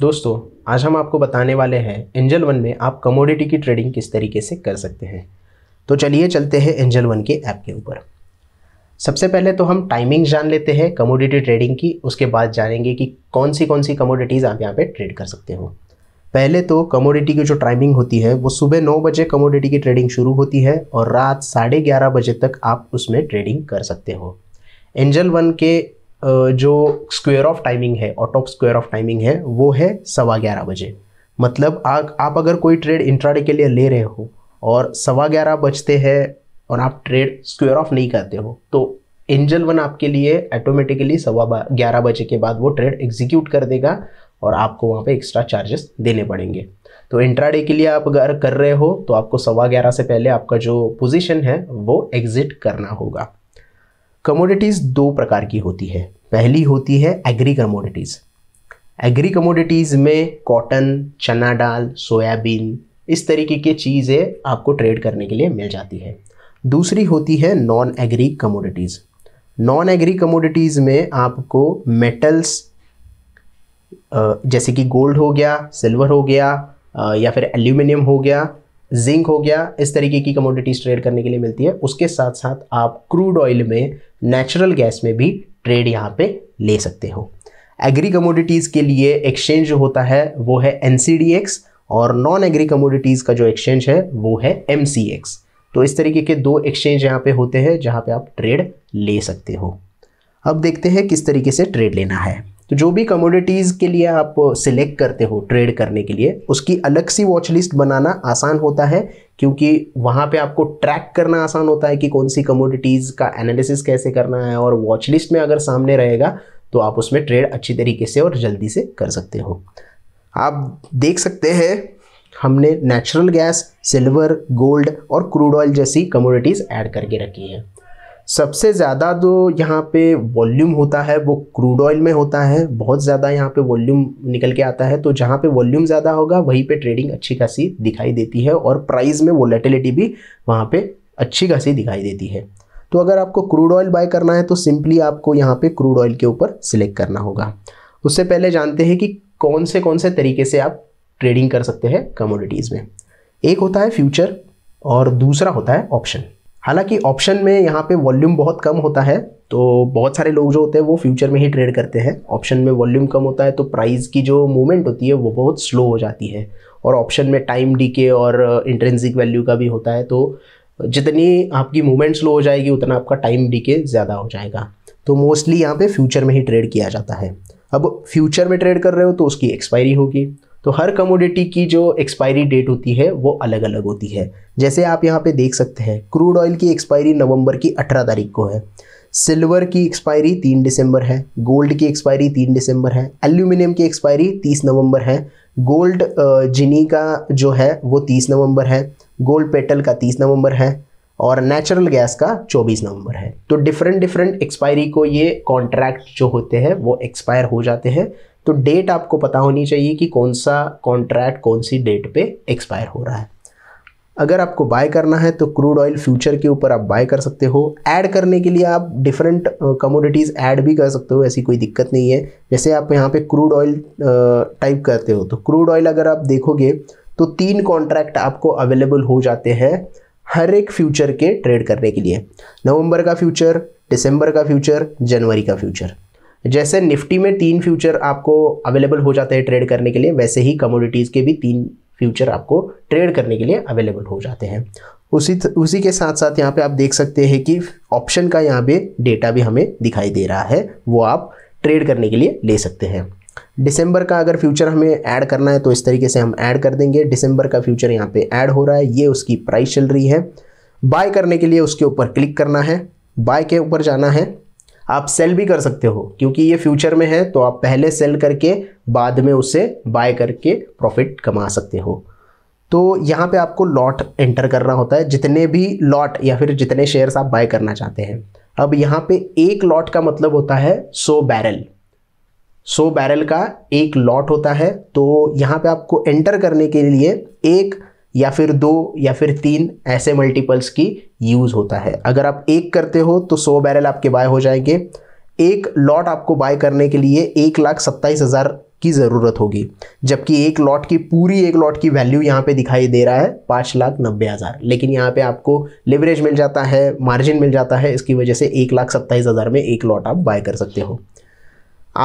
दोस्तों आज हम आपको बताने वाले हैं एंजल वन में आप कमोडिटी की ट्रेडिंग किस तरीके से कर सकते हैं तो चलिए चलते हैं एंजल वन के ऐप के ऊपर सबसे पहले तो हम टाइमिंग जान लेते हैं कमोडिटी ट्रेडिंग की उसके बाद जानेंगे कि कौन सी कौन सी कमोडिटीज़ आप यहाँ पे ट्रेड कर सकते हो पहले तो कमोडिटी की जो टाइमिंग होती है वो सुबह नौ बजे कमोडिटी की ट्रेडिंग शुरू होती है और रात साढ़े ग्यारह बजे तक आप उसमें ट्रेडिंग कर सकते हो एंजल वन के जो स्क्वायर ऑफ टाइमिंग है out of square off timing है वो है सवा ग्यारह बजे मतलब आ, आप अगर कोई ट्रेड इंट्राडे के लिए ले रहे हो और सवा ग्यारह बजते हैं और आप ट्रेड स्क्वायर ऑफ नहीं करते हो तो एंजल वन आपके लिए ऑटोमेटिकली सवा ग्यारह बजे के बाद वो ट्रेड एग्जीक्यूट कर देगा और आपको वहाँ पे एक्स्ट्रा चार्जेस देने पड़ेंगे तो इंट्राडे के लिए आप अगर कर रहे हो तो आपको सवा ग्यारह से पहले आपका जो पोजीशन है वो एग्जिट करना होगा कमोडिटीज़ दो प्रकार की होती है पहली होती है एग्री कमोडिटीज़ एग्री कमोडिटीज़ में कॉटन चना दाल सोयाबीन इस तरीके की चीज़ें आपको ट्रेड करने के लिए मिल जाती है दूसरी होती है non agri commodities non agri commodities में आपको मेटल्स जैसे कि गोल्ड हो गया सिल्वर हो गया या फिर एल्यूमिनियम हो गया जिंक हो गया इस तरीके की कमोडिटीज़ ट्रेड करने के लिए मिलती है उसके साथ साथ आप क्रूड ऑयल में नेचुरल गैस में भी ट्रेड यहाँ पे ले सकते हो एग्री कमोडिटीज़ के लिए एक्सचेंज जो होता है वो है एन और नॉन एग्री कमोडिटीज़ का जो एक्सचेंज है वो है एम तो इस तरीके के दो एक्सचेंज यहाँ पे होते हैं जहाँ पे आप ट्रेड ले सकते हो अब देखते हैं किस तरीके से ट्रेड लेना है तो जो भी कमोडिटीज़ के लिए आप सिलेक्ट करते हो ट्रेड करने के लिए उसकी अलग सी वॉच लिस्ट बनाना आसान होता है क्योंकि वहाँ पे आपको ट्रैक करना आसान होता है कि कौन सी कमोडिटीज़ का एनालिसिस कैसे करना है और वॉच लिस्ट में अगर सामने रहेगा तो आप उसमें ट्रेड अच्छी तरीके से और जल्दी से कर सकते हो आप देख सकते हैं हमने नेचुरल गैस सिल्वर गोल्ड और क्रूड ऑयल जैसी कमोडिटीज़ ऐड करके रखी हैं सबसे ज़्यादा जो यहाँ पे वॉल्यूम होता है वो क्रूड ऑयल में होता है बहुत ज़्यादा यहाँ पे वॉल्यूम निकल के आता है तो जहाँ पे वॉल्यूम ज़्यादा होगा वहीं पे ट्रेडिंग अच्छी खासी दिखाई देती है और प्राइस में वॉलेटिलिटी भी वहाँ पे अच्छी खासी दिखाई देती है तो अगर आपको क्रूड ऑयल बाय करना है तो सिंपली आपको यहाँ पर क्रूड ऑयल के ऊपर सिलेक्ट करना होगा उससे पहले जानते हैं कि कौन से कौन से तरीके से आप ट्रेडिंग कर सकते हैं कमोडिटीज़ में एक होता है फ्यूचर और दूसरा होता है ऑप्शन हालांकि ऑप्शन में यहाँ पे वॉल्यूम बहुत कम होता है तो बहुत सारे लोग जो होते हैं वो फ्यूचर में ही ट्रेड करते हैं ऑप्शन में वॉल्यूम कम होता है तो प्राइस की जो मूवमेंट होती है वो बहुत स्लो हो जाती है और ऑप्शन में टाइम डीके और इंट्रेंसिक uh, वैल्यू का भी होता है तो जितनी आपकी मूवमेंट स्लो हो जाएगी उतना आपका टाइम डीके ज़्यादा हो जाएगा तो मोस्टली यहाँ पे फ्यूचर में ही ट्रेड किया जाता है अब फ्यूचर में ट्रेड कर रहे हो तो उसकी एक्सपायरी होगी तो हर कमोडिटी की जो एक्सपायरी डेट होती है वो अलग अलग होती है जैसे आप यहाँ पे देख सकते हैं क्रूड ऑयल की एक्सपायरी नवंबर की 18 तारीख को है सिल्वर की एक्सपायरी तीन दिसंबर है गोल्ड की एक्सपायरी तीन दिसंबर है एल्यूमिनियम की एक्सपायरी तीस नवंबर है गोल्ड जिनी का जो है वो तीस नवंबर है गोल्ड पेटल का तीस नवंबर है और नेचुरल गैस का 24 नवंबर है तो डिफरेंट डिफरेंट एक्सपायरी को ये कॉन्ट्रैक्ट जो होते हैं वो एक्सपायर हो जाते हैं तो डेट आपको पता होनी चाहिए कि कौन सा कॉन्ट्रैक्ट कौन सी डेट पे एक्सपायर हो रहा है अगर आपको बाय करना है तो क्रूड ऑयल फ्यूचर के ऊपर आप बाय कर सकते हो ऐड करने के लिए आप डिफरेंट कमोडिटीज़ ऐड भी कर सकते हो ऐसी कोई दिक्कत नहीं है जैसे आप यहाँ पे क्रूड ऑयल टाइप करते हो तो क्रूड ऑयल अगर आप देखोगे तो तीन कॉन्ट्रैक्ट आपको अवेलेबल हो जाते हैं हर एक फ्यूचर के ट्रेड करने के लिए नवंबर का फ्यूचर दिसंबर का फ्यूचर जनवरी का फ्यूचर जैसे निफ्टी में तीन फ्यूचर आपको अवेलेबल हो जाते हैं ट्रेड करने के लिए वैसे ही कमोडिटीज़ के भी तीन फ्यूचर आपको ट्रेड करने के लिए अवेलेबल हो जाते हैं उसी उसी के साथ साथ यहाँ पे आप देख सकते हैं कि ऑप्शन का यहाँ पे डेटा भी हमें दिखाई दे रहा है वो आप ट्रेड करने के लिए ले सकते हैं डिसम्बर का अगर फ्यूचर हमें ऐड करना है तो इस तरीके से हम ऐड कर देंगे डिसम्बर का फ्यूचर यहाँ पे ऐड हो रहा है ये उसकी प्राइस चल रही है बाय करने के लिए उसके ऊपर क्लिक करना है बाय के ऊपर जाना है आप सेल भी कर सकते हो क्योंकि ये फ्यूचर में है तो आप पहले सेल करके बाद में उसे बाय करके प्रॉफिट कमा सकते हो तो यहाँ पे आपको लॉट एंटर करना होता है जितने भी लॉट या फिर जितने शेयर्स आप बाय करना चाहते हैं अब यहाँ पे एक लॉट का मतलब होता है सो बैरल सो बैरल का एक लॉट होता है तो यहाँ पे आपको एंटर करने के लिए एक या फिर दो या फिर तीन ऐसे मल्टीपल्स की यूज़ होता है अगर आप एक करते हो तो सौ बैरल आपके बाय हो जाएंगे एक लॉट आपको बाय करने के लिए एक लाख सत्ताईस हज़ार की ज़रूरत होगी जबकि एक लॉट की पूरी एक लॉट की वैल्यू यहाँ पे दिखाई दे रहा है पाँच लाख नब्बे हज़ार लेकिन यहाँ पे आपको लेवरेज मिल जाता है मार्जिन मिल जाता है इसकी वजह से एक लाख सत्ताईस हज़ार में एक लॉट आप बाय कर सकते हो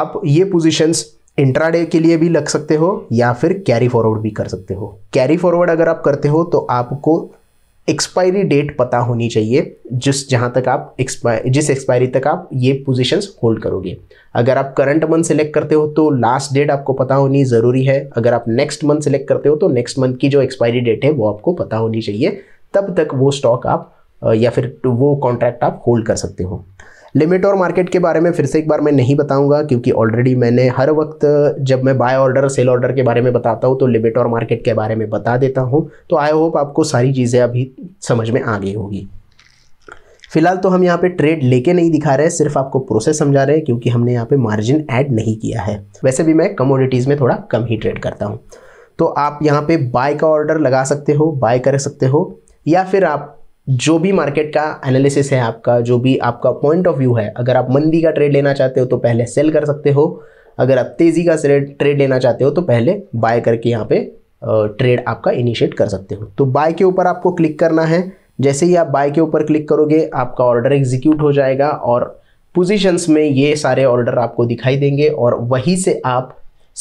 आप ये पोजीशंस इंट्राडे के लिए भी लग सकते हो या फिर कैरी फॉरवर्ड भी कर सकते हो कैरी फॉरवर्ड अगर आप करते हो तो आपको एक्सपायरी डेट पता होनी चाहिए जिस जहां तक आप एक्सपायर जिस एक्सपायरी तक आप ये पोजीशंस होल्ड करोगे अगर आप करंट मंथ सेलेक्ट करते हो तो लास्ट डेट आपको पता होनी ज़रूरी है अगर आप नेक्स्ट मंथ सेलेक्ट करते हो तो नेक्स्ट मंथ की जो एक्सपायरी डेट है वो आपको पता होनी चाहिए तब तक वो स्टॉक आप या फिर वो कॉन्ट्रैक्ट आप होल्ड कर सकते हो लिमिट और मार्केट के बारे में फिर से एक बार मैं नहीं बताऊंगा क्योंकि ऑलरेडी मैंने हर वक्त जब मैं बाय ऑर्डर सेल ऑर्डर के बारे में बताता हूँ तो लिमिट और मार्केट के बारे में बता देता हूँ तो आई होप आपको सारी चीज़ें अभी समझ में आ गई होगी फिलहाल तो हम यहाँ पे ट्रेड लेके नहीं दिखा रहे सिर्फ आपको प्रोसेस समझा रहे हैं क्योंकि हमने यहाँ पे मार्जिन ऐड नहीं किया है वैसे भी मैं कमोडिटीज़ में थोड़ा कम ही ट्रेड करता हूँ तो आप यहाँ पे बाय का ऑर्डर लगा सकते हो बाय कर सकते हो या फिर आप जो भी मार्केट का एनालिसिस है आपका जो भी आपका पॉइंट ऑफ व्यू है अगर आप मंदी का ट्रेड लेना चाहते हो तो पहले सेल कर सकते हो अगर आप तेज़ी का ट्रेड लेना चाहते हो तो पहले बाय करके यहाँ पे ट्रेड आपका इनिशिएट कर सकते हो तो बाय के ऊपर आपको क्लिक करना है जैसे ही आप बाय के ऊपर क्लिक करोगे आपका ऑर्डर एग्जीक्यूट हो जाएगा और पोजिशंस में ये सारे ऑर्डर आपको दिखाई देंगे और वहीं से आप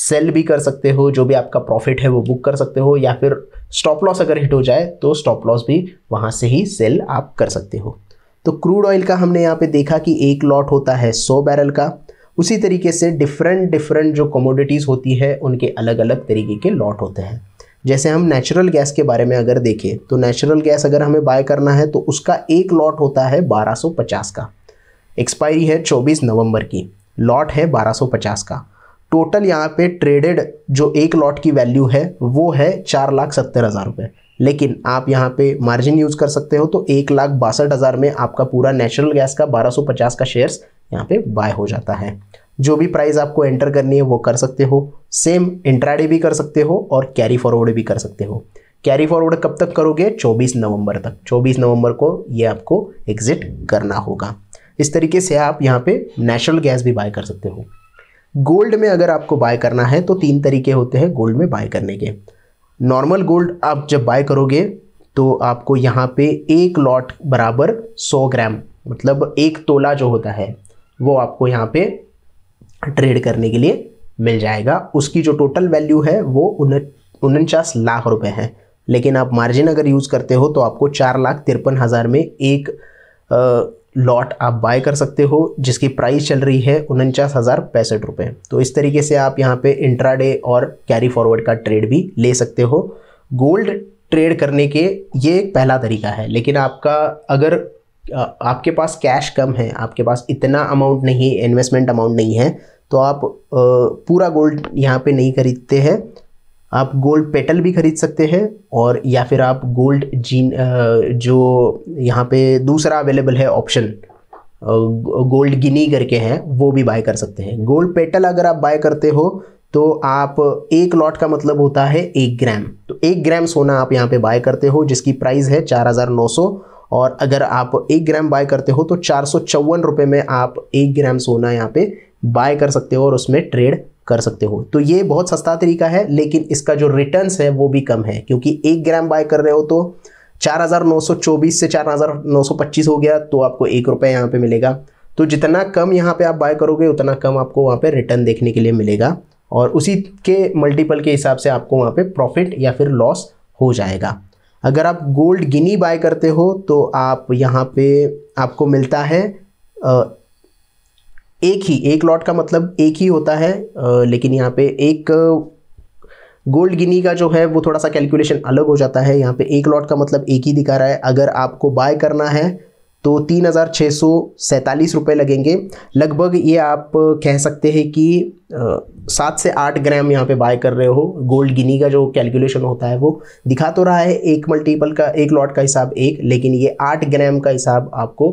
सेल भी कर सकते हो जो भी आपका प्रॉफिट है वो बुक कर सकते हो या फिर स्टॉप लॉस अगर हिट हो जाए तो स्टॉप लॉस भी वहाँ से ही सेल आप कर सकते हो तो क्रूड ऑयल का हमने यहाँ पे देखा कि एक लॉट होता है 100 बैरल का उसी तरीके से डिफरेंट डिफरेंट जो कमोडिटीज़ होती है उनके अलग अलग तरीके के लॉट होते हैं जैसे हम नेचुरल गैस के बारे में अगर देखें तो नेचुरल गैस अगर हमें बाय करना है तो उसका एक लॉट होता है 1250 का एक्सपायरी है 24 नवंबर की लॉट है 1250 का टोटल यहाँ पे ट्रेडेड जो एक लॉट की वैल्यू है वो है चार लाख सत्तर हज़ार रुपये लेकिन आप यहाँ पे मार्जिन यूज़ कर सकते हो तो एक लाख बासठ हज़ार में आपका पूरा नेचुरल गैस का बारह सौ पचास का शेयर्स यहाँ पे बाय हो जाता है जो भी प्राइस आपको एंटर करनी है वो कर सकते हो सेम इंट्राडे भी कर सकते हो और कैरी फॉरवर्ड भी कर सकते हो कैरी फॉरवर्ड कब तक करोगे 24 नवंबर तक 24 नवंबर को ये आपको एग्जिट करना होगा इस तरीके से आप यहाँ पे नेचुरल गैस भी बाय कर सकते हो गोल्ड में अगर आपको बाय करना है तो तीन तरीके होते हैं गोल्ड में बाय करने के नॉर्मल गोल्ड आप जब बाय करोगे तो आपको यहाँ पे एक लॉट बराबर सौ ग्राम मतलब एक तोला जो होता है वो आपको यहाँ पे ट्रेड करने के लिए मिल जाएगा उसकी जो टोटल वैल्यू है वो उनचास लाख रुपए है लेकिन आप मार्जिन अगर यूज़ करते हो तो आपको चार लाख तिरपन हज़ार में एक लॉट आप बाय कर सकते हो जिसकी प्राइस चल रही है उनचास हज़ार पैंसठ रुपये तो इस तरीके से आप यहाँ पे इंट्राडे और कैरी फॉरवर्ड का ट्रेड भी ले सकते हो गोल्ड ट्रेड करने के ये एक पहला तरीका है लेकिन आपका अगर आपके पास कैश कम है आपके पास इतना अमाउंट नहीं इन्वेस्टमेंट अमाउंट नहीं है तो आप पूरा गोल्ड यहाँ पे नहीं खरीदते हैं आप गोल्ड पेटल भी खरीद सकते हैं और या फिर आप गोल्ड जीन जो यहाँ पे दूसरा अवेलेबल है ऑप्शन गोल्ड गिनी करके हैं वो भी बाय कर सकते हैं गोल्ड पेटल अगर आप बाय करते हो तो आप एक लॉट का मतलब होता है एक ग्राम तो एक ग्राम सोना आप यहाँ पे बाय करते हो जिसकी प्राइस है चार हज़ार नौ सौ और अगर आप एक ग्राम बाय करते हो तो चार सौ चौवन रुपये में आप एक ग्राम सोना यहाँ पे बाय कर सकते हो और उसमें ट्रेड कर सकते हो तो ये बहुत सस्ता तरीका है लेकिन इसका जो रिटर्न है वो भी कम है क्योंकि एक ग्राम बाय कर रहे हो तो 4,924 से 4,925 हो गया तो आपको एक रुपये यहाँ पे मिलेगा तो जितना कम यहाँ पे आप बाय करोगे उतना कम आपको वहाँ पे रिटर्न देखने के लिए मिलेगा और उसी के मल्टीपल के हिसाब से आपको वहाँ पे प्रॉफिट या फिर लॉस हो जाएगा अगर आप गोल्ड गिनी बाय करते हो तो आप यहाँ पे आपको मिलता है एक ही एक लॉट का मतलब एक ही होता है लेकिन यहाँ पे एक गोल्ड गिनी का जो है वो थोड़ा सा कैलकुलेशन अलग हो जाता है यहाँ पे एक लॉट का मतलब एक ही दिखा रहा है अगर आपको बाय करना है तो तीन हज़ार छः सौ सैंतालीस रुपये लगेंगे लगभग ये आप कह सकते हैं कि सात से आठ ग्राम यहाँ पे बाय कर रहे हो गोल्ड गिनी का जो कैलकुलेशन होता है वो दिखा तो रहा है एक मल्टीपल का एक लॉट का हिसाब एक लेकिन ये आठ ग्राम का हिसाब आपको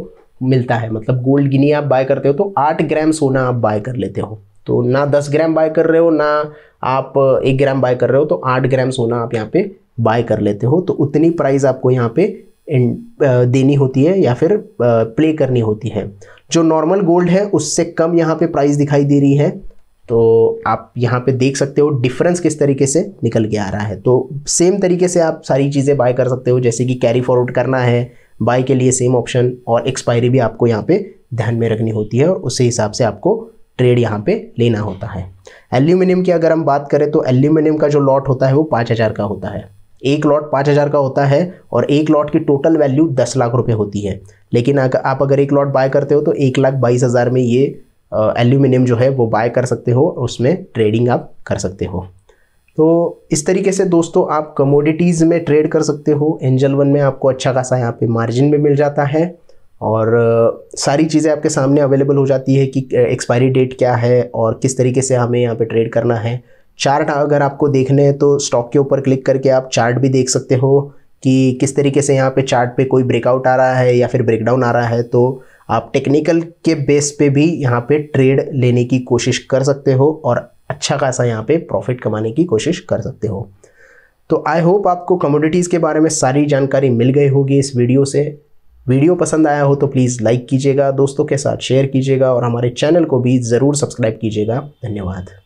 मिलता है मतलब गोल्ड गिनी आप बाय करते हो तो आठ ग्राम सोना आप बाय कर लेते हो तो ना दस ग्राम बाय कर रहे हो ना आप एक ग्राम बाय कर रहे हो तो आठ ग्राम सोना आप यहाँ पे बाय कर लेते हो तो उतनी प्राइस आपको यहाँ पे देनी होती है या फिर प्ले करनी होती है जो नॉर्मल गोल्ड है उससे कम यहाँ पे प्राइस दिखाई दे रही है तो आप यहाँ पे देख सकते हो डिफरेंस किस तरीके से निकल के आ रहा है तो सेम तरीके से आप सारी चीज़ें बाय कर सकते हो जैसे कि कैरी फॉरवर्ड करना है बाय के लिए सेम ऑप्शन और एक्सपायरी भी आपको यहाँ पे ध्यान में रखनी होती है और उसी हिसाब से आपको ट्रेड यहाँ पे लेना होता है एल्यूमिनियम की अगर हम बात करें तो एल्यूमिनियम का जो लॉट होता है वो पाँच हज़ार का होता है एक लॉट पाँच हज़ार का होता है और एक लॉट की टोटल वैल्यू दस लाख रुपए होती है लेकिन आप अगर एक लॉट बाय करते हो तो एक लाख बाईस हज़ार में ये एल्यूमिनियम जो है वो बाय कर सकते हो और उसमें ट्रेडिंग आप कर सकते हो तो इस तरीके से दोस्तों आप कमोडिटीज़ में ट्रेड कर सकते हो एंजल वन में आपको अच्छा खासा यहाँ पे मार्जिन भी मिल जाता है और सारी चीज़ें आपके सामने अवेलेबल हो जाती है कि एक्सपायरी डेट क्या है और किस तरीके से हमें यहाँ पे ट्रेड करना है चार्ट अगर आपको देखने हैं तो स्टॉक के ऊपर क्लिक करके आप चार्ट भी देख सकते हो कि किस तरीके से यहाँ पे चार्ट पे कोई ब्रेकआउट आ रहा है या फिर ब्रेकडाउन आ रहा है तो आप टेक्निकल के बेस पे भी यहाँ पे ट्रेड लेने की कोशिश कर सकते हो और अच्छा खासा यहाँ पे प्रॉफिट कमाने की कोशिश कर सकते हो तो आई होप आपको कमोडिटीज़ के बारे में सारी जानकारी मिल गई होगी इस वीडियो से वीडियो पसंद आया हो तो प्लीज़ लाइक कीजिएगा दोस्तों के साथ शेयर कीजिएगा और हमारे चैनल को भी ज़रूर सब्सक्राइब कीजिएगा धन्यवाद